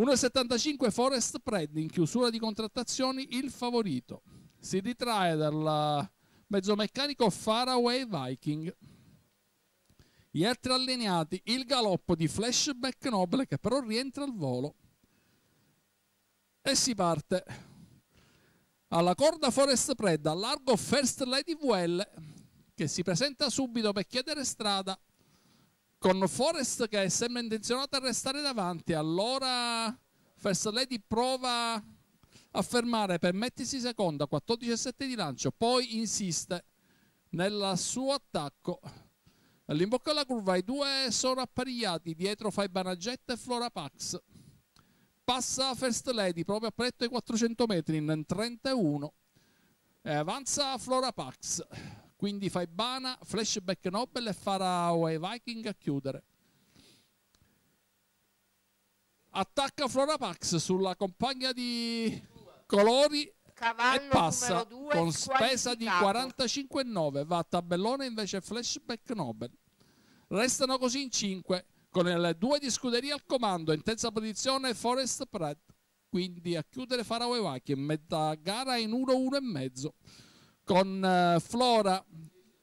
1,75 Forest Spread in chiusura di contrattazioni il favorito. Si ritrae dal mezzomeccanico Faraway Viking. Gli altri allineati, il galoppo di Flashback Noble che però rientra al volo. E si parte. Alla corda Forest Pred, al largo First Lady VL che si presenta subito per chiedere strada con Forrest che sembra intenzionato a restare davanti. Allora First Lady prova a fermare per mettersi seconda, 14-7 di lancio, poi insiste nel suo attacco. All'imbocco alla curva i due sono apparigliati, dietro fai Banagetta e Flora Pax. Passa First Lady proprio a petto ai 400 metri in 31. E avanza Flora Pax. Quindi Faibana, Flashback Nobel e Faraway Viking a chiudere. Attacca Flora Pax sulla compagna di colori Cavallo e passa con spesa di 45,9. Va a tabellone invece Flashback Nobel. Restano così in 5 con le due di scuderia al comando, in terza posizione Forest Pratt, quindi a chiudere Faraway Viking, in metà gara in 1-1 e mezzo con uh, Flora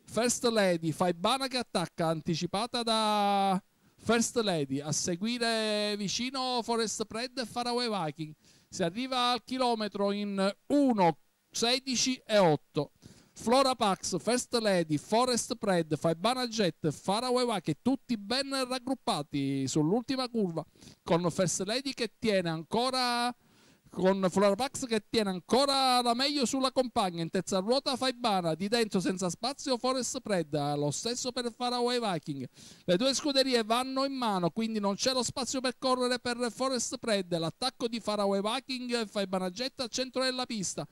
First Lady, Faibana che attacca, anticipata da First Lady, a seguire vicino Forest Pred e Faraway Viking. Si arriva al chilometro in 1, 16 e 8. Flora Pax, First Lady, Forest Pred, Faibana Jet, Faraway Viking, tutti ben raggruppati sull'ultima curva, con First Lady che tiene ancora con Florapax che tiene ancora la meglio sulla compagna in terza ruota Faibana di dentro senza spazio Forest Predda lo stesso per Faraway Viking le due scuderie vanno in mano quindi non c'è lo spazio per correre per Forest Predda l'attacco di Faraway Viking Faibana getta al centro della pista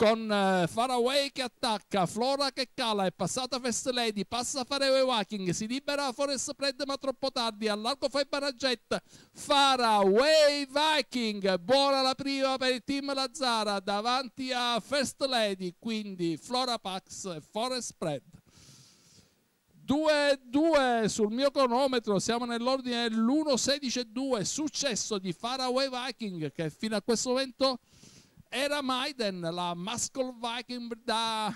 con eh, Faraway che attacca, Flora che cala, è passata Fest Lady, passa Faraway Walking, si libera Forest Pred ma troppo tardi, all'arco fa il Baragget, Faraway Viking, buona la prima per il team Lazzara davanti a First Lady, quindi Flora Pax e Forest Pred. 2-2 sul mio cronometro, siamo nell'ordine dell'1-16-2, successo di Faraway Viking che fino a questo momento era Maiden, la Muscle Viking da,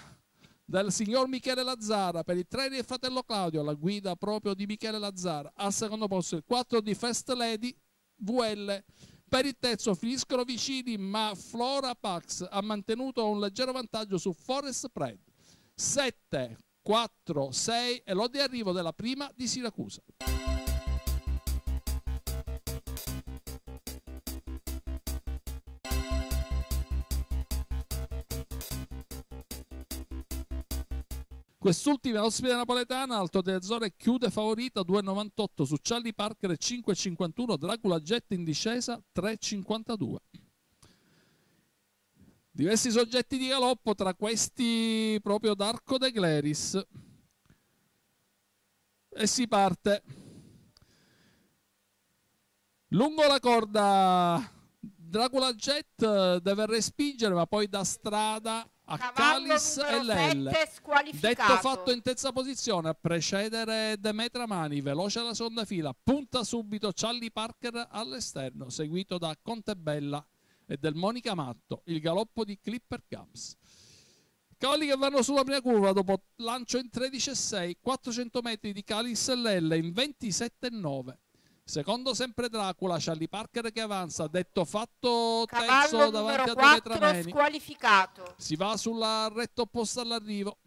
dal signor Michele Lazzara per il treno del fratello Claudio, la guida proprio di Michele Lazzara. Al secondo posto il 4 di Fast Lady VL. Per il terzo finiscono vicini, ma Flora Pax ha mantenuto un leggero vantaggio su Forest Pride. 7, 4, 6 e l'odio arrivo della prima di Siracusa. Quest'ultima ospite napoletana, Alto Telezzone, chiude favorita 2,98 su Charlie Parker 5,51, Dracula Jet in discesa 3,52. Diversi soggetti di galoppo, tra questi proprio Darko De Gleris. E si parte. Lungo la corda Dracula Jet deve respingere, ma poi da strada a Calis e Lel. Detto fatto in terza posizione a precedere Demetra Mani, veloce alla seconda fila, punta subito Charlie Parker all'esterno, seguito da Conte Bella e del Monica Matto, il galoppo di Clipper Gams. Cavalli che vanno sulla prima curva dopo lancio in 13,6, 400 metri di Calis e Lelle in 27,9. Secondo sempre Dracula, Charlie Parker che avanza, detto fatto terzo davanti a Dove Trameni. squalificato. Si va sulla retta opposta all'arrivo.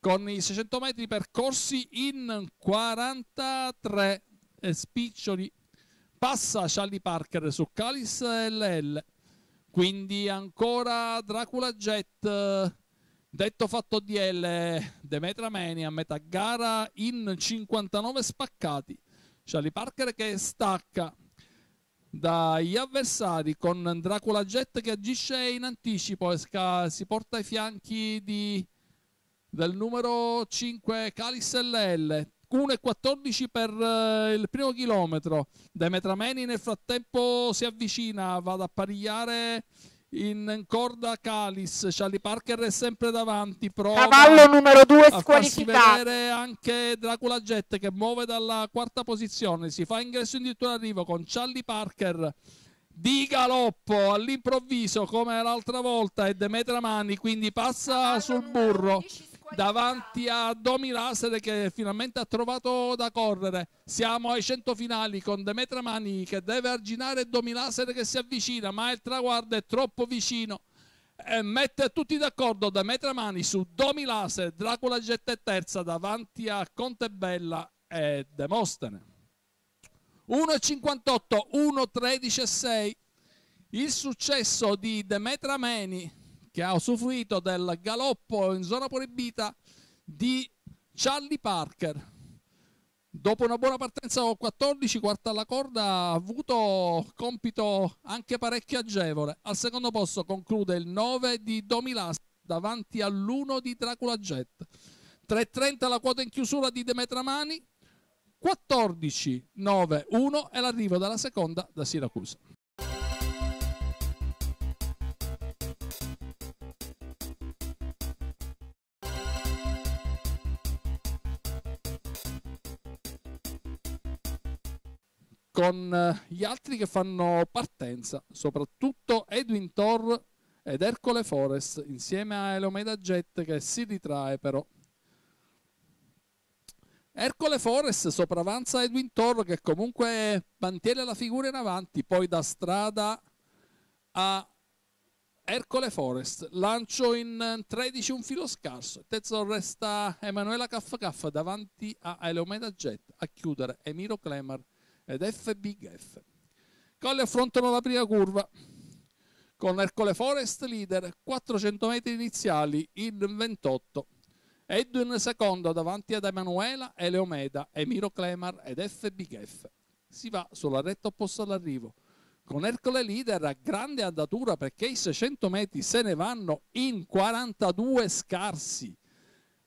Con i 600 metri percorsi in 43 e eh, spiccioli. Passa Charlie Parker su Calis LL. Quindi ancora Dracula Jet. Detto fatto DL, Demetra Mania, metà gara in 59 spaccati. Charlie Parker che stacca dagli avversari con Dracula Jet che agisce in anticipo e si porta ai fianchi di, del numero 5 Calis LL 1,14 per eh, il primo chilometro Demetra Meni nel frattempo si avvicina va ad appagliare in corda Calis, Charlie Parker è sempre davanti, prova cavallo numero 2 squalificato. anche Dracula Jet che muove dalla quarta posizione, si fa ingresso addirittura arrivo con Charlie Parker di galoppo all'improvviso come l'altra volta e Demetra Mani quindi passa cavallo sul burro. 10, davanti a Domi Lasere che finalmente ha trovato da correre. Siamo ai 100 finali con Demetra Mani che deve arginare Domi Lasere che si avvicina, ma il traguardo è troppo vicino. E eh, mette tutti d'accordo Demetra Mani su Domi Lasere, Dracula Getta è terza davanti a Contebella e Demostene. 1,58, 1,13,6. Il successo di Demetra Mani che ha usufruito del galoppo in zona proibita di Charlie Parker. Dopo una buona partenza con 14, quarta alla corda, ha avuto compito anche parecchio agevole. Al secondo posto conclude il 9 di Domilas davanti all'1 di Dracula Jet. 3.30 la quota in chiusura di Demetramani, 14-9-1 è l'arrivo della seconda da Siracusa. con eh, gli altri che fanno partenza, soprattutto Edwin Thor ed Ercole Forest insieme a Elomeda Jet che si ritrae però. Ercole Forest sopravanza Edwin Thor che comunque mantiene la figura in avanti, poi da strada a Ercole Forest, lancio in 13 eh, un filo scarso, terzo resta Emanuela Caffacaffa davanti a Elomeda Jet, a chiudere Emiro Clemar ed F Big F. Colli affrontano la prima curva con Ercole Forest leader 400 metri iniziali in 28. Edwin secondo davanti ad Emanuela, Eleomeda, Emiro Clemar ed F Big F. Si va sulla retta opposta all'arrivo con Ercole leader a grande andatura perché i 600 metri se ne vanno in 42 scarsi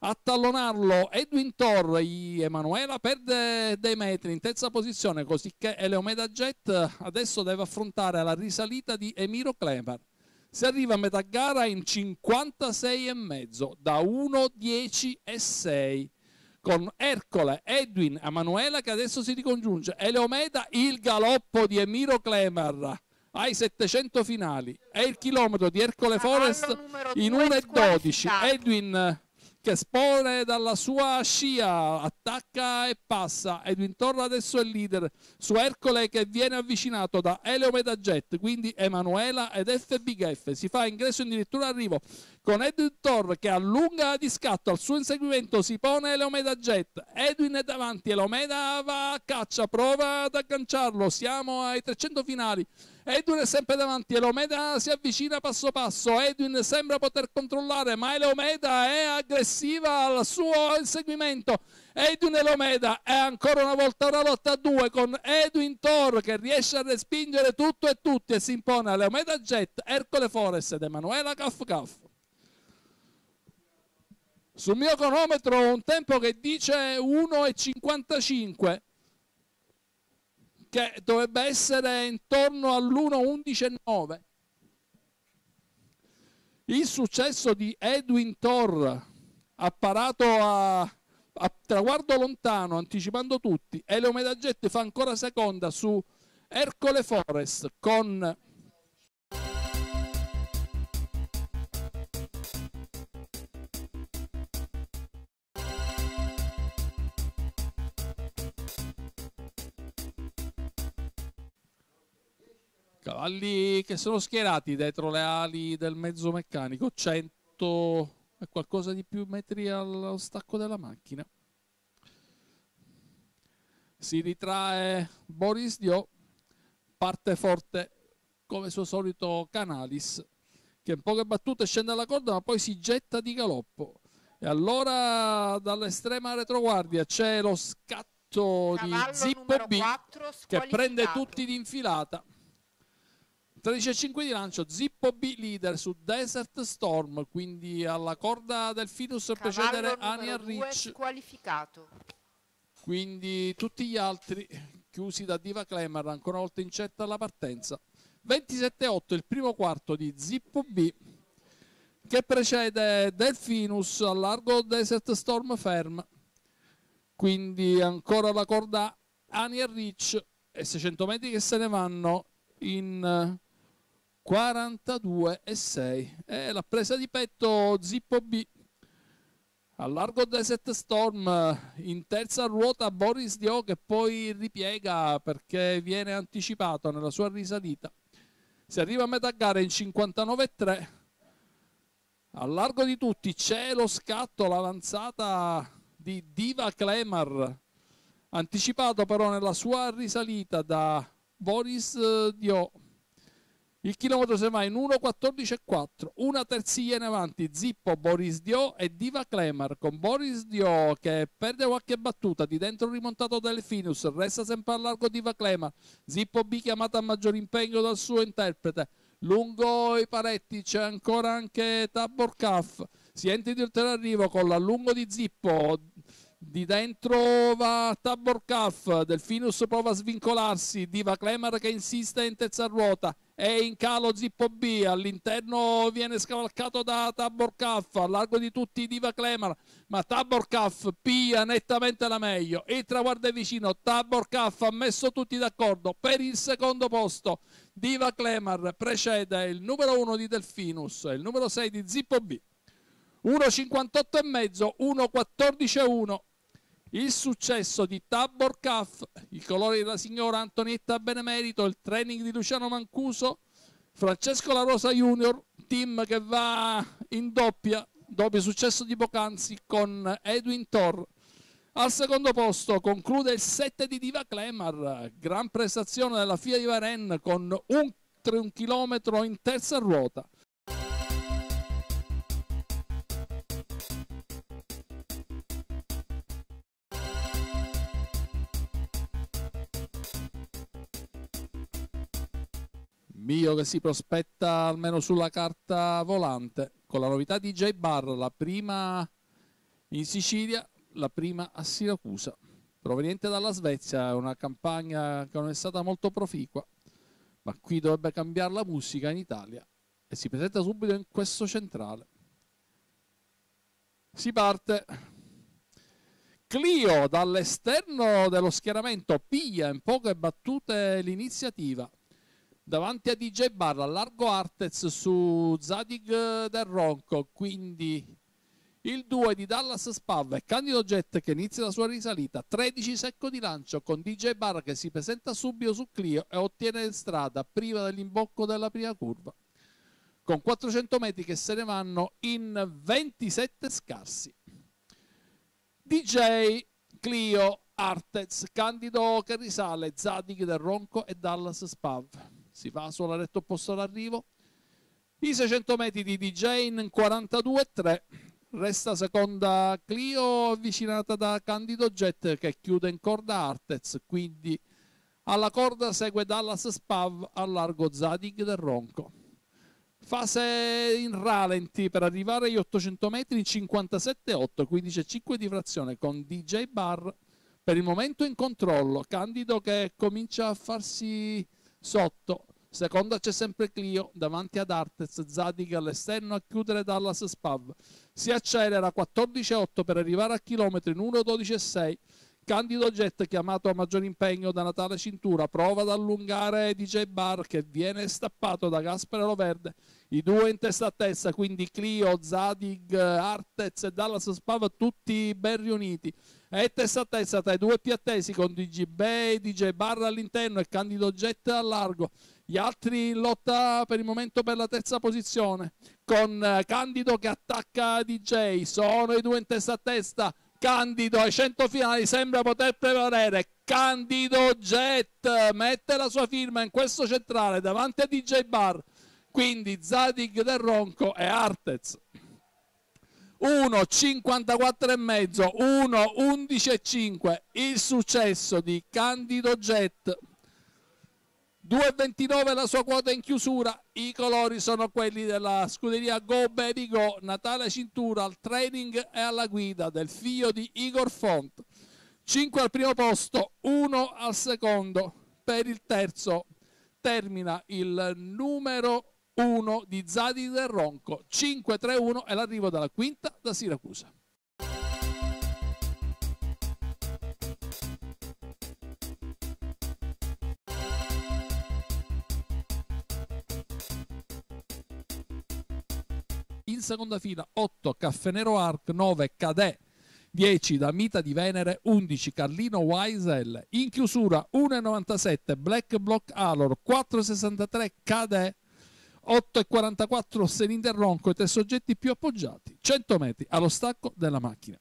a tallonarlo Edwin Torri Emanuela perde dei metri in terza posizione cosicché Eleomeda Jet adesso deve affrontare la risalita di Emiro Clemar si arriva a metà gara in 56,5 da 1,10,6 con Ercole, Edwin, Emanuela che adesso si ricongiunge Eleomeda, il galoppo di Emiro Clemar ai 700 finali è il chilometro di Ercole Forest in 1,12 Edwin che espone dalla sua scia, attacca e passa. Edwin Torra adesso è leader su Ercole che viene avvicinato da Eleomeda Jet, quindi Emanuela ed FBGF. Si fa ingresso in addirittura arrivo con Edwin Torra che allunga di scatto al suo inseguimento, si pone Eleomeda Jet. Edwin è davanti, Eleomeda va a caccia, prova ad agganciarlo. Siamo ai 300 finali. Edwin è sempre davanti, Elomeda si avvicina passo passo, Edwin sembra poter controllare, ma Elomeda è aggressiva al suo inseguimento. Edwin Elomeda è ancora una volta una lotta a due con Edwin Thor che riesce a respingere tutto e tutti e si impone a Elomeda Jet, Ercole Forest ed Emanuela Caff Caff. Sul mio cronometro un tempo che dice 1.55 che dovrebbe essere intorno all'1,11,9. Il successo di Edwin Torr, apparato a, a traguardo lontano, anticipando tutti, e Leo Medaggetti fa ancora seconda su Ercole Forest con cavalli che sono schierati dietro le ali del mezzo meccanico, 100 e qualcosa di più metri allo stacco della macchina. Si ritrae Boris Dio, parte forte come suo solito Canalis, che in poche battute scende alla corda ma poi si getta di galoppo. E allora dall'estrema retroguardia c'è lo scatto Cavallo di Zippo B 4, che prende tutti d'infilata. 13,5 di lancio, Zippo B leader su Desert Storm, quindi alla corda del Finus per precedere Ania Rich. qualificato. Quindi tutti gli altri chiusi da Diva Clemmer, ancora una volta incetta alla partenza. 27.8 il primo quarto di Zippo B che precede Delfinus al largo Desert Storm Ferm. Quindi ancora la corda Ani Rich e 600 metri che se ne vanno in eh, 42,6. E la presa di petto Zippo B. Al largo Desert Storm in terza ruota Boris Dio che poi ripiega perché viene anticipato nella sua risalita. Si arriva a metà gara in 59,3. Al largo di tutti c'è lo scatto, l'avanzata di Diva Klemar anticipato però nella sua risalita da Boris Dio. Il chilometro se va in 1.14.4, una terziglia in avanti, Zippo, Boris Dio e Diva Clemar, con Boris Dio che perde qualche battuta, di dentro rimontato Delfinus, resta sempre a largo Diva Clemar, Zippo B chiamata a maggior impegno dal suo interprete, lungo i paretti c'è ancora anche Tabor Caff, si entra di ulteriore arrivo con l'allungo di Zippo, di dentro va Tabor Calf, Delfinus prova a svincolarsi, Diva Clemar che insiste in terza ruota, è in calo Zippo B, all'interno viene scavalcato da Tabor Caff, a largo di tutti Diva Clemar, ma Tabor Caff pia nettamente la meglio, il traguardo è vicino, Tabor Caff ha messo tutti d'accordo per il secondo posto, Diva Clemar precede il numero 1 di Delfinus il numero 6 di Zippo B. 1,58 e mezzo, 1,14 e 1. Il successo di Tabor Caff, il colore della signora Antonietta Benemerito, il training di Luciano Mancuso, Francesco La Rosa Junior, team che va in doppia dopo il successo di Bocanzi con Edwin Thor. Al secondo posto conclude il 7 di Diva Clemar, gran prestazione della FIA di Varennes con un, un chilometro in terza ruota. Mio che si prospetta almeno sulla carta volante con la novità di J Bar, la prima in Sicilia, la prima a Siracusa. Proveniente dalla Svezia, una campagna che non è stata molto proficua, ma qui dovrebbe cambiare la musica in Italia e si presenta subito in questo centrale. Si parte. Clio dall'esterno dello schieramento piglia in poche battute l'iniziativa davanti a DJ Barra, largo Artez su Zadig eh, del Ronco, quindi il 2 di Dallas Spav e Candido Jet che inizia la sua risalita, 13 secco di lancio con DJ Barra che si presenta subito su Clio e ottiene strada prima dell'imbocco della prima curva, con 400 metri che se ne vanno in 27 scarsi. DJ Clio Artez, Candido che risale, Zadig del Ronco e Dallas Spav si va solo a retto opposto all'arrivo i 600 metri di DJ in 42,3 resta seconda Clio avvicinata da Candido Jet che chiude in corda Artez quindi alla corda segue Dallas Spav al largo Zadig del Ronco fase in ralenti per arrivare agli 800 metri in 57,8 15,5 di frazione con DJ Bar per il momento in controllo Candido che comincia a farsi sotto Seconda c'è sempre Clio davanti ad Artez, Zadig all'esterno a chiudere Dallas Spav. Si accelera 14.8 per arrivare a chilometri in 1.12.6. Candido Jet chiamato a maggior impegno da Natale Cintura prova ad allungare DJ Bar che viene stappato da Gaspero Loverde i due in testa a testa quindi Clio, Zadig, Artez e Dallas Spav tutti ben riuniti e testa a testa tra i due più attesi con DG Bay, DJ Bar all'interno e Candido Jet a largo gli altri in lotta per il momento per la terza posizione con eh, Candido che attacca DJ. Sono i due in testa a testa. Candido ai 100 finali sembra poter prevalere. Candido Jet mette la sua firma in questo centrale davanti a DJ Bar. Quindi Zadig del Ronco e Artez. 1, 54 e mezzo, 1, 11 e 5. Il successo di Candido Jet. 2,29 la sua quota in chiusura. I colori sono quelli della scuderia Go Baby Go. Natale Cintura al training e alla guida del figlio di Igor Font. 5 al primo posto, 1 al secondo. Per il terzo termina il numero 1 di Zadi del Ronco. 5-3-1 e l'arrivo dalla quinta da Siracusa. seconda fila, 8 Caffè Nero Arc, 9 Cadè, 10 Damita di Venere, 11 Carlino Weisel, in chiusura 1,97 Black Block Alor, 4,63 Cadè, 8,44 Selinder Ronco e tre soggetti più appoggiati, 100 metri allo stacco della macchina.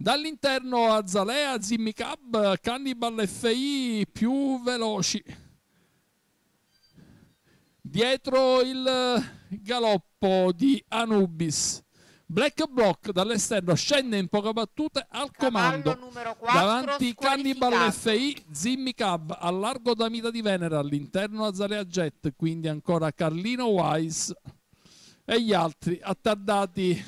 Dall'interno Azalea, Cab, Cannibal FI più veloci dietro il eh, galoppo di Anubis. Black Block dall'esterno scende in poche battute al comando 4, davanti Cannibal FI Zimmy Cab al largo da Mida di Venere all'interno Azalea Jet quindi ancora Carlino Wise e gli altri attardati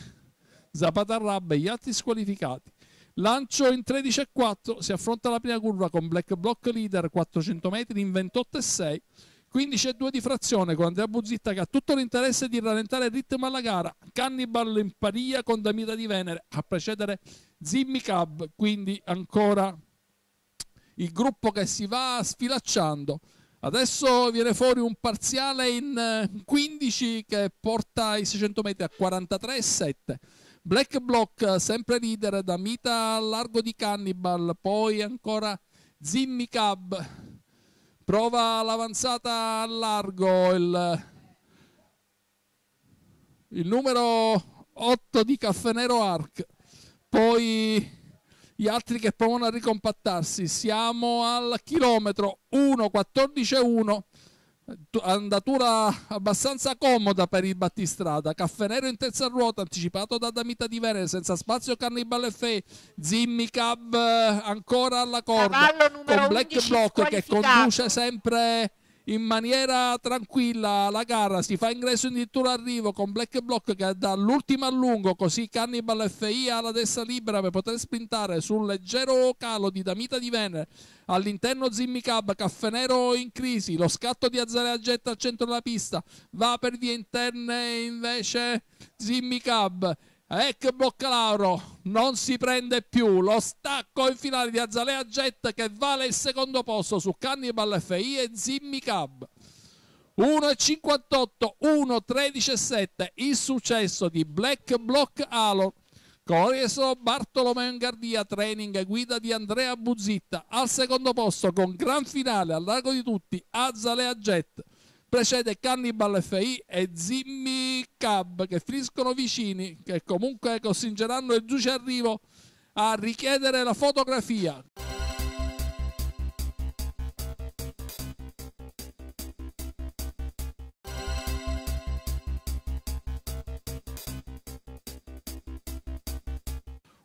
Zapata e gli altri squalificati lancio in 13 e 4 si affronta la prima curva con Black Block leader 400 metri in 28 e 6 15,2 di frazione con Andrea Buzzitta che ha tutto l'interesse di rallentare il ritmo alla gara. Cannibal in paria con Damita di Venere a precedere Zimmi Cab, quindi ancora il gruppo che si va sfilacciando. Adesso viene fuori un parziale in 15 eh, che porta i 600 metri a 43,7. Black Block sempre leader da Mita al largo di Cannibal, poi ancora Zimmi Cab prova l'avanzata a largo il, il numero 8 di Caffenero Arc poi gli altri che provano a ricompattarsi siamo al chilometro 1, 14 14-1 andatura abbastanza comoda per il battistrada caffè nero in terza ruota anticipato da Damita di Venere senza spazio Cannibale Fay Zimmi Cab eh, ancora alla corda con Black Block che conduce sempre in maniera tranquilla la gara, si fa ingresso addirittura arrivo con Black Block che dà l'ultimo allungo, così Cannibal FI ha la destra libera per poter sprintare sul leggero calo di Damita di Venere, all'interno Zimmy Cab, Caffenero in crisi, lo scatto di Azzarea Getta al centro della pista, va per vie interne invece Zimmy Cab, Ecco eh, Boccalauro, non si prende più, lo stacco in finale di Azzalea Jet che vale il secondo posto su Cannibal FI e Zimmi Cab. 1,58, 1,13,7 il successo di Black Block Alo. Corriesolo Bartolomeo Ingardia, training e guida di Andrea Buzitta. Al secondo posto con gran finale al largo di tutti Azzalea Jet precede Cannibal FI e Zimmy Cab che finiscono vicini, che comunque costringeranno il giudice arrivo a richiedere la fotografia.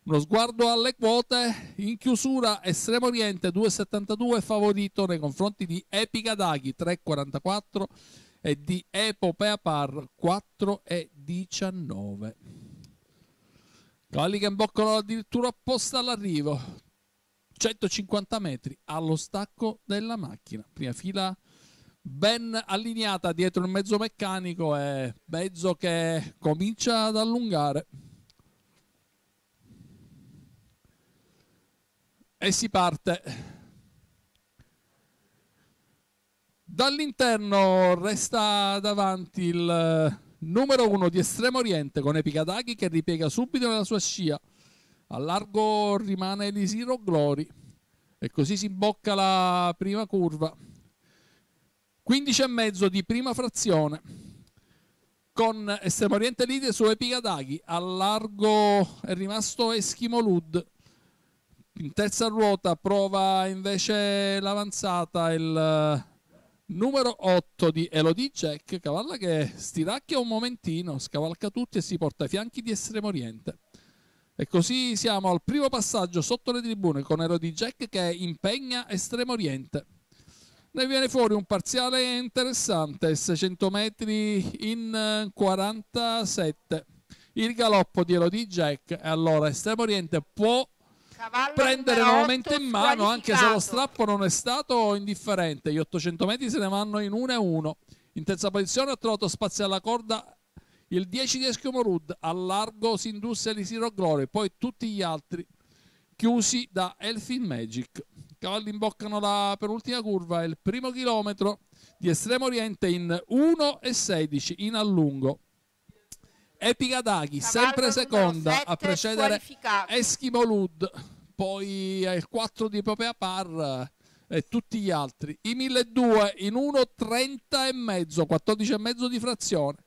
Uno sguardo alle quote, in chiusura Estremo Oriente 2,72 favorito nei confronti di Epica Daghi 3,44 e di Epopea Par 4,19. Cavalli che imboccano addirittura apposta all'arrivo, 150 metri allo stacco della macchina. Prima fila ben allineata dietro il mezzo meccanico e mezzo che comincia ad allungare. e si parte. Dall'interno resta davanti il eh, numero uno di Estremo Oriente con Epicadaghi che ripiega subito nella sua scia. A largo rimane Elisiro Glori e così si imbocca la prima curva. 15 e mezzo di prima frazione con Estremo Oriente Lide su Epicadaghi. A largo è rimasto Eskimo Lud in terza ruota prova invece l'avanzata il eh, numero 8 di Elodie Jack, cavalla che stiracchia un momentino, scavalca tutti e si porta ai fianchi di Estremo Oriente. E così siamo al primo passaggio sotto le tribune con Elodie Jack che impegna Estremo Oriente. Ne viene fuori un parziale interessante, 600 metri in 47. Eh, il galoppo di Elodie Jack e allora Estremo Oriente può Cavallo prendere nuovamente in mano, anche se lo strappo non è stato indifferente. Gli 800 metri se ne vanno in 1 e 1. In terza posizione ha trovato spazio alla corda il 10 di Eschimorud, al largo Sindus Elisiro Glory, poi tutti gli altri chiusi da Elfin Magic. I cavalli imboccano la penultima curva e il primo chilometro di Estremo Oriente in 1 e 16 in allungo. Epigadaghi sempre seconda a precedere Eskimo Lud, poi il 4 di Popea Par e tutti gli altri. I 1200 in 1,30 e mezzo, 14 e mezzo di frazione.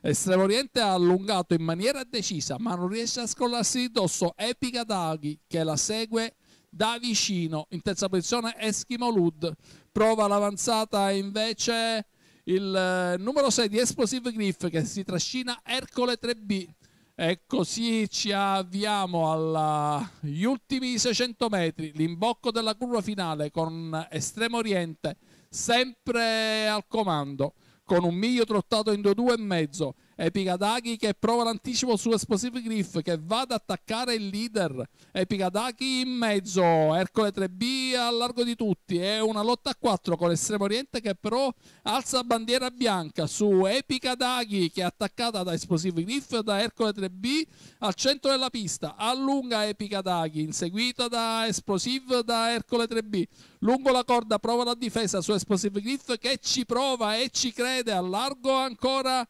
Estremo Oriente ha allungato in maniera decisa, ma non riesce a scollarsi di dosso Epica Daghi che la segue da vicino. In terza posizione Eskimo Lud. Prova l'avanzata invece il eh, numero 6 di Explosive Griff che si trascina Ercole 3B e così ci avviamo agli ultimi 600 metri, l'imbocco della curva finale con Estremo Oriente sempre al comando con un miglio trottato in e mezzo. Epikadaki che prova l'anticipo su Esplosive Griff che va ad attaccare il leader. Epikadaki in mezzo, Ercole 3B a largo di tutti. È una lotta a 4 con Estremo oriente che però alza bandiera bianca su Epikadaki che è attaccata da Esplosive Griff da Ercole 3B al centro della pista. Allunga Epikadaki inseguita da Esplosive da Ercole 3B. Lungo la corda prova la difesa su Esplosive Griff che ci prova e ci crede. Al largo ancora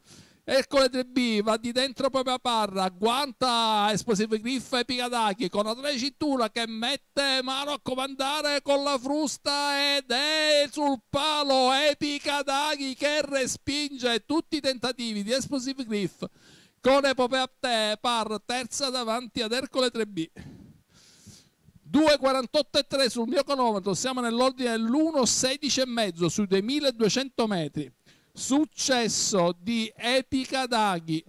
Eccole 3B, va di dentro proprio a parra, guanta esplosive griffa e Picadaki con la 3 cintura che mette mano a comandare con la frusta ed è sul palo e Picadaki che respinge tutti i tentativi di esplosive griff con Epopea te, par terza davanti ad Ercole 3B. 2,48 e sul mio cronometro, siamo nell'1,16 e mezzo sui 2200 metri. Successo di Epica Daghi,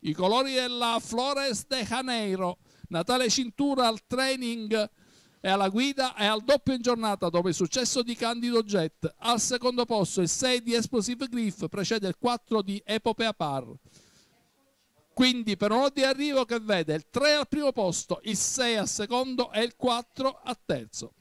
i colori della Flores de Janeiro, Natale Cintura al training e alla guida e al doppio in giornata dopo il successo di Candido Jet. Al secondo posto il 6 di Explosive Griff precede il 4 di Epopea Par. Quindi per un di arrivo che vede il 3 al primo posto, il 6 al secondo e il 4 al terzo.